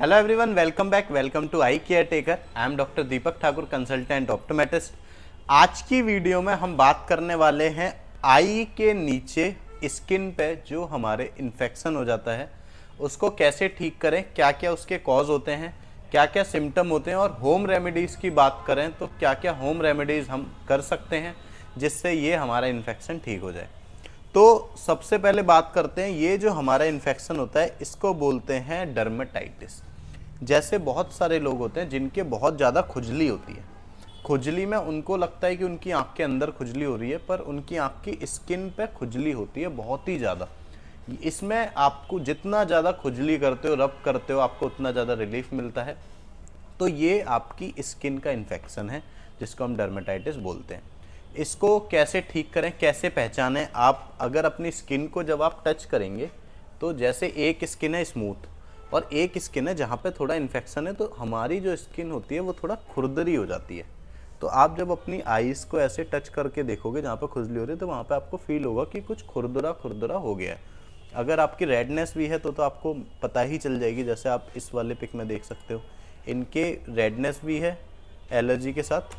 hello everyone welcome back welcome to eye care taker I am doctor Deepak Thakur consultant optometrist आज की video में हम बात करने वाले हैं आई के नीचे स्किन पे जो हमारे इन्फेक्शन हो जाता है उसको कैसे ठीक करें क्या क्या उसके कॉज होते हैं क्या क्या सिम्टम होते हैं और होम रेमेडीज़ की बात करें तो क्या क्या होम रेमेडीज़ हम कर सकते हैं जिससे ये हमारा इन्फेक्शन ठीक हो जाए तो सबसे पहले बात करते हैं ये जो हमारा इन्फेक्शन होता है इसको बोलते हैं डर्मेटाइटिस जैसे बहुत सारे लोग होते हैं जिनके बहुत ज़्यादा खुजली होती है खुजली में उनको लगता है कि उनकी आँख के अंदर खुजली हो रही है पर उनकी आँख की स्किन पे खुजली होती है बहुत ही ज़्यादा इसमें आपको जितना ज़्यादा खुजली करते हो रब करते हो आपको उतना ज़्यादा रिलीफ मिलता है तो ये आपकी स्किन का इन्फेक्शन है जिसको हम डर्मेटाइटिस बोलते हैं इसको कैसे ठीक करें कैसे पहचानें आप अगर अपनी स्किन को जब आप टच करेंगे तो जैसे एक स्किन है स्मूथ और एक स्किन है जहाँ पे थोड़ा इन्फेक्शन है तो हमारी जो स्किन होती है वो थोड़ा खुरदरी हो जाती है तो आप जब अपनी आईज़ को ऐसे टच करके देखोगे जहाँ पे खुजली हो रही है तो वहाँ पे आपको फील होगा कि कुछ खुरदरा खुरदुरा हो गया है अगर आपकी रेडनेस भी है तो तो आपको पता ही चल जाएगी जैसे आप इस वाले पिक में देख सकते हो इनके रेडनेस भी है एलर्जी के साथ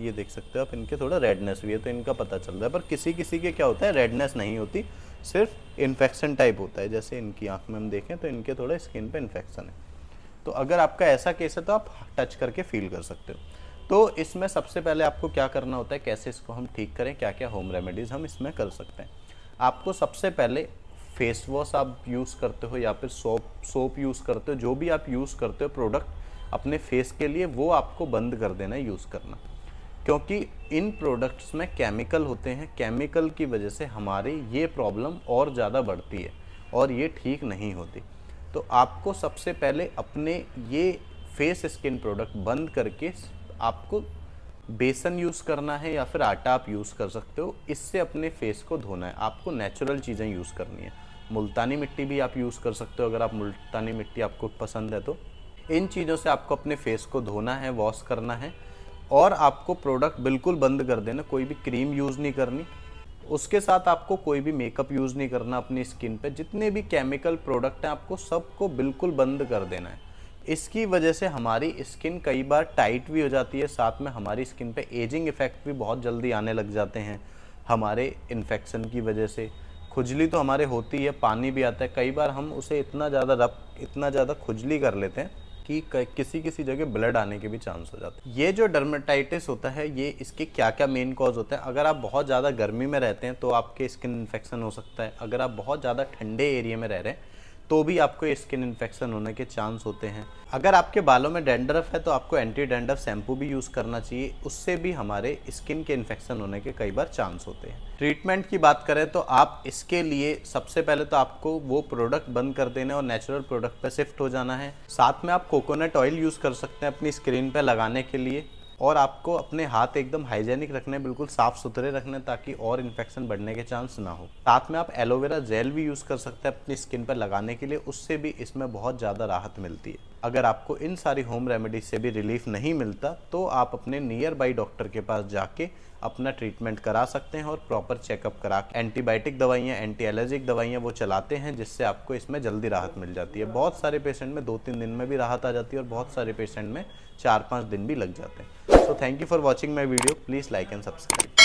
ये देख सकते हो आप इनके थोड़ा रेडनेस भी है तो इनका पता चल रहा है पर किसी किसी के क्या होता है रेडनेस नहीं होती सिर्फ इन्फेक्शन टाइप होता है जैसे इनकी आँख में हम देखें तो इनके थोड़ा स्किन पर इन्फेक्शन है तो अगर आपका ऐसा केस है तो आप टच करके फील कर सकते हो तो इसमें सबसे पहले आपको क्या करना होता है कैसे इसको हम ठीक करें क्या क्या होम रेमेडीज़ हम इसमें कर सकते हैं आपको सबसे पहले फेस वॉश आप यूज़ करते हो या फिर सोप सोप यूज़ करते हो जो भी आप यूज़ करते हो प्रोडक्ट अपने फेस के लिए वो आपको बंद कर देना यूज़ करना क्योंकि इन प्रोडक्ट्स में केमिकल होते हैं केमिकल की वजह से हमारी ये प्रॉब्लम और ज़्यादा बढ़ती है और ये ठीक नहीं होती तो आपको सबसे पहले अपने ये फेस स्किन प्रोडक्ट बंद करके आपको बेसन यूज़ करना है या फिर आटा आप यूज़ कर सकते हो इससे अपने फेस को धोना है आपको नेचुरल चीज़ें यूज़ करनी है मुल्तानी मिट्टी भी आप यूज़ कर सकते हो अगर आप मुल्तानी मिट्टी आपको पसंद है तो इन चीज़ों से आपको अपने फेस को धोना है वॉश करना है और आपको प्रोडक्ट बिल्कुल बंद कर देना कोई भी क्रीम यूज़ नहीं करनी उसके साथ आपको कोई भी मेकअप यूज़ नहीं करना अपनी स्किन पे जितने भी केमिकल प्रोडक्ट हैं आपको सबको बिल्कुल बंद कर देना है इसकी वजह से हमारी स्किन कई बार टाइट भी हो जाती है साथ में हमारी स्किन पे एजिंग इफ़ेक्ट भी बहुत जल्दी आने लग जाते हैं हमारे इन्फेक्शन की वजह से खुजली तो हमारे होती है पानी भी आता है कई बार हम उसे इतना ज़्यादा रब इतना ज़्यादा खुजली कर लेते हैं कि किसी किसी जगह ब्लड आने के भी चांस हो जाते हैं ये जो डर्मेटाइटिस होता है ये इसके क्या क्या मेन कॉज होते हैं अगर आप बहुत ज़्यादा गर्मी में रहते हैं तो आपके स्किन इन्फेक्शन हो सकता है अगर आप बहुत ज़्यादा ठंडे एरिए में रह रहे हैं तो भी आपको स्किन इन्फेक्शन होने के चांस होते हैं अगर आपके बालों में डेंडरफ है तो आपको एंटी डेंडरफ शैम्पू भी यूज़ करना चाहिए उससे भी हमारे स्किन के इन्फेक्शन होने के कई बार चांस होते हैं ट्रीटमेंट की बात करें तो आप इसके लिए सबसे पहले तो आपको वो प्रोडक्ट बंद कर देना और नेचुरल प्रोडक्ट पर शिफ्ट हो जाना है साथ में आप कोकोनट ऑयल यूज़ कर सकते हैं अपनी स्क्रीन पर लगाने के लिए और आपको अपने हाथ एकदम हाइजेनिक रखने बिल्कुल साफ़ सुथरे रखने ताकि और इन्फेक्शन बढ़ने के चांस ना हो साथ में आप एलोवेरा जेल भी यूज़ कर सकते हैं अपनी स्किन पर लगाने के लिए उससे भी इसमें बहुत ज़्यादा राहत मिलती है अगर आपको इन सारी होम रेमेडीज से भी रिलीफ नहीं मिलता तो आप अपने नियर बाई डॉक्टर के पास जाके अपना ट्रीटमेंट करा सकते हैं और प्रॉपर चेकअप करा एंटीबायोटिक दवाइयाँ एंटी एलर्जिक दवाइयाँ वो चलाते हैं जिससे आपको इसमें जल्दी राहत मिल जाती है बहुत सारे पेशेंट में दो तीन दिन में भी राहत आ जाती है और बहुत सारे पेशेंट में चार पाँच दिन भी लग जाते हैं so thank you for watching my video please like and subscribe